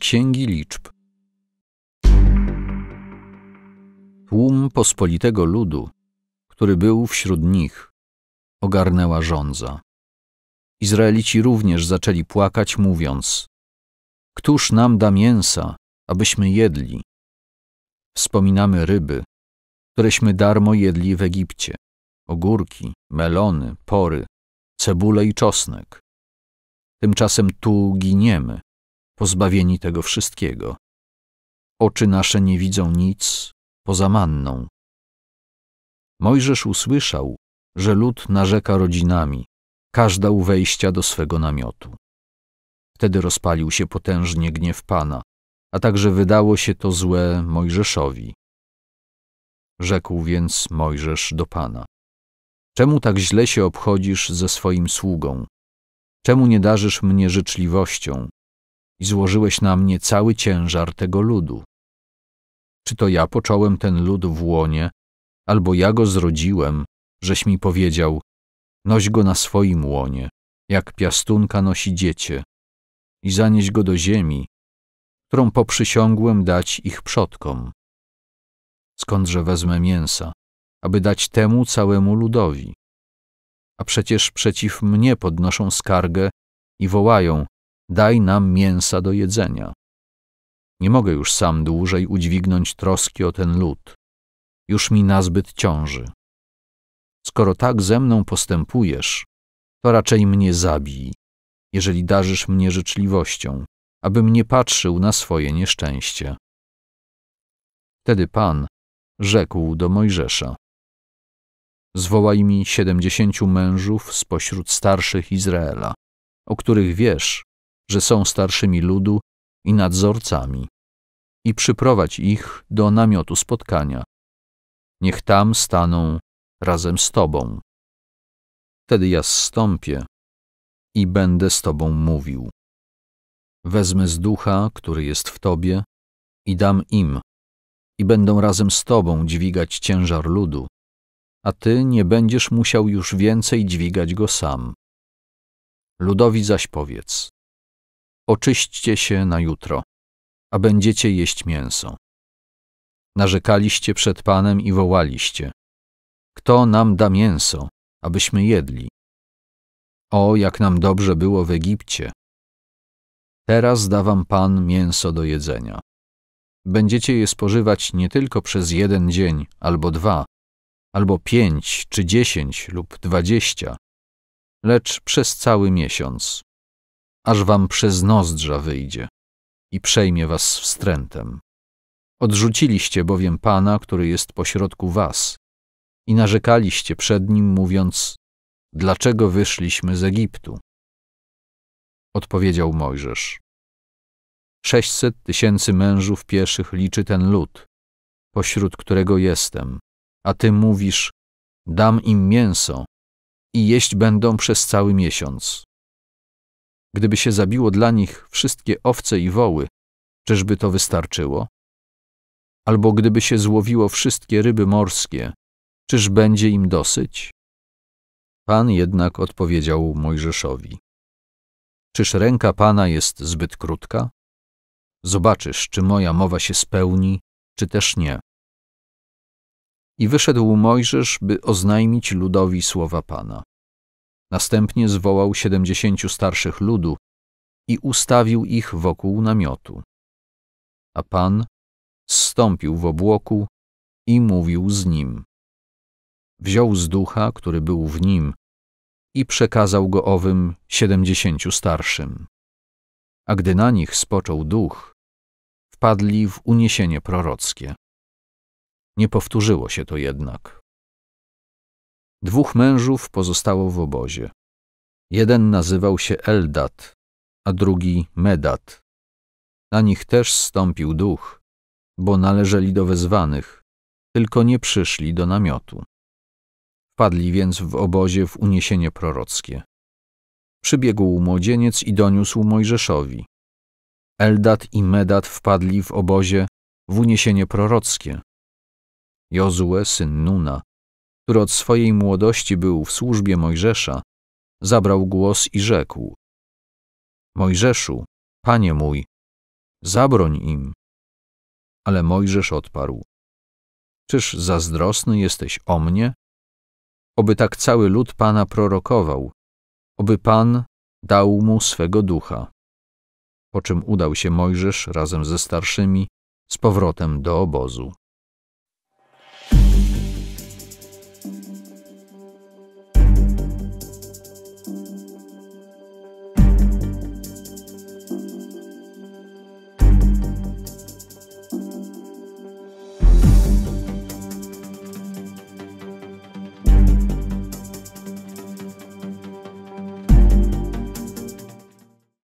Księgi Liczb. Tłum pospolitego ludu, który był wśród nich, ogarnęła żądza. Izraelici również zaczęli płakać, mówiąc: Któż nam da mięsa, abyśmy jedli? Wspominamy ryby, któreśmy darmo jedli w Egipcie, ogórki, melony, pory, cebule i czosnek. Tymczasem tu giniemy, pozbawieni tego wszystkiego. Oczy nasze nie widzą nic poza manną. Mojżesz usłyszał, że lud narzeka rodzinami, każda u wejścia do swego namiotu. Wtedy rozpalił się potężnie gniew Pana, a także wydało się to złe Mojżeszowi. Rzekł więc Mojżesz do Pana. Czemu tak źle się obchodzisz ze swoim sługą? Czemu nie darzysz mnie życzliwością, i złożyłeś na mnie cały ciężar tego ludu. Czy to ja począłem ten lud w łonie, albo ja go zrodziłem, żeś mi powiedział, noś go na swoim łonie, jak piastunka nosi dziecię, i zanieś go do ziemi, którą poprzysiągłem dać ich przodkom. Skądże wezmę mięsa, aby dać temu całemu ludowi? A przecież przeciw mnie podnoszą skargę i wołają, daj nam mięsa do jedzenia. Nie mogę już sam dłużej udźwignąć troski o ten lud. Już mi nazbyt ciąży. Skoro tak ze mną postępujesz, to raczej mnie zabij, jeżeli darzysz mnie życzliwością, abym nie patrzył na swoje nieszczęście. Wtedy Pan rzekł do Mojżesza: Zwołaj mi siedemdziesięciu mężów spośród starszych Izraela, o których wiesz, że są starszymi ludu i nadzorcami, i przyprowadź ich do namiotu spotkania. Niech tam staną razem z Tobą. Wtedy ja zstąpię i będę z Tobą mówił. Wezmę z ducha, który jest w Tobie, i dam im, i będą razem z Tobą dźwigać ciężar ludu, a Ty nie będziesz musiał już więcej dźwigać go sam. Ludowi zaś powiedz: Oczyśćcie się na jutro, a będziecie jeść mięso. Narzekaliście przed Panem i wołaliście: Kto nam da mięso, abyśmy jedli? O, jak nam dobrze było w Egipcie! Teraz da wam Pan mięso do jedzenia. Będziecie je spożywać nie tylko przez jeden dzień albo dwa, albo pięć czy dziesięć lub dwadzieścia, lecz przez cały miesiąc aż wam przez nozdrza wyjdzie i przejmie was wstrętem. Odrzuciliście bowiem Pana, który jest pośrodku was i narzekaliście przed Nim, mówiąc, dlaczego wyszliśmy z Egiptu? Odpowiedział Mojżesz. Sześćset tysięcy mężów pieszych liczy ten lud, pośród którego jestem, a ty mówisz, dam im mięso i jeść będą przez cały miesiąc. Gdyby się zabiło dla nich wszystkie owce i woły, czyżby to wystarczyło? Albo gdyby się złowiło wszystkie ryby morskie, czyż będzie im dosyć? Pan jednak odpowiedział Mojżeszowi: Czyż ręka pana jest zbyt krótka? Zobaczysz, czy moja mowa się spełni, czy też nie. I wyszedł Mojżesz, by oznajmić ludowi słowa pana. Następnie zwołał siedemdziesięciu starszych ludu i ustawił ich wokół namiotu. A Pan zstąpił w obłoku i mówił z nim. Wziął z ducha, który był w nim, i przekazał go owym siedemdziesięciu starszym. A gdy na nich spoczął duch, wpadli w uniesienie prorockie. Nie powtórzyło się to jednak. Dwóch mężów pozostało w obozie. Jeden nazywał się Eldat, a drugi Medat. Na nich też stąpił duch, bo należeli do wezwanych, tylko nie przyszli do namiotu. Wpadli więc w obozie w uniesienie prorockie. Przybiegł młodzieniec i doniósł Mojżeszowi. Eldat i Medat wpadli w obozie w uniesienie prorockie. Jozue, syn Nuna, który od swojej młodości był w służbie Mojżesza, zabrał głos i rzekł: Mojżeszu, panie mój, zabroń im. Ale Mojżesz odparł: Czyż zazdrosny jesteś o mnie? Oby tak cały lud pana prorokował, oby pan dał mu swego ducha. Po czym udał się Mojżesz razem ze starszymi z powrotem do obozu.